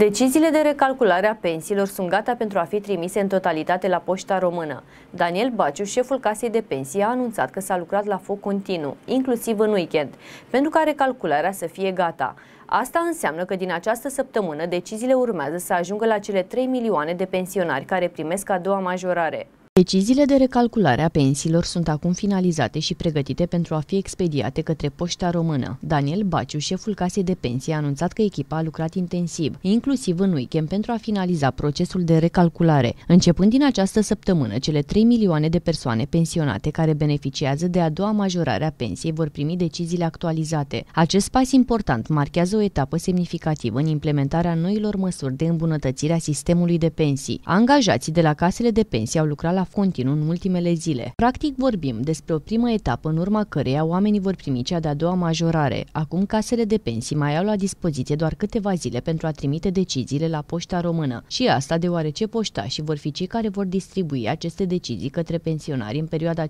Deciziile de recalculare a pensiilor sunt gata pentru a fi trimise în totalitate la Poșta Română. Daniel Baciu, șeful casei de pensii, a anunțat că s-a lucrat la foc continuu, inclusiv în weekend, pentru ca recalcularea să fie gata. Asta înseamnă că din această săptămână deciziile urmează să ajungă la cele 3 milioane de pensionari care primesc a doua majorare. Deciziile de recalculare a pensiilor sunt acum finalizate și pregătite pentru a fi expediate către Poșta Română. Daniel Baciu, șeful casei de pensii, a anunțat că echipa a lucrat intensiv, inclusiv în weekend, pentru a finaliza procesul de recalculare. Începând din această săptămână, cele 3 milioane de persoane pensionate care beneficiază de a doua majorare a pensiei vor primi deciziile actualizate. Acest pas important marchează o etapă semnificativă în implementarea noilor măsuri de îmbunătățire a sistemului de pensii. Angajații de la casele de pensii au lucrat la continuu în ultimele zile. Practic vorbim despre o primă etapă în urma căreia oamenii vor primi cea de-a doua majorare. Acum casele de pensii mai au la dispoziție doar câteva zile pentru a trimite deciziile la poșta română. Și asta deoarece poștașii vor fi cei care vor distribui aceste decizii către pensionari în perioada 15-31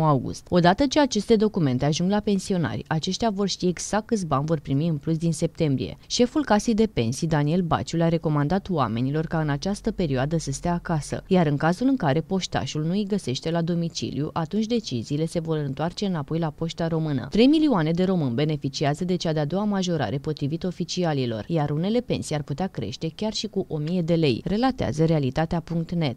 august. Odată ce aceste documente ajung la pensionari, aceștia vor ști exact câți bani vor primi în plus din septembrie. Șeful casei de pensii, Daniel Baciu, le-a recomandat oamenilor ca în această perioadă să stea acasă, iar în cazul cazul în care poștașul nu îi găsește la domiciliu, atunci deciziile se vor întoarce înapoi la poșta română. 3 milioane de români beneficiază de cea de-a doua majorare potrivit oficialilor, iar unele pensii ar putea crește chiar și cu 1000 de lei, relatează realitatea.net.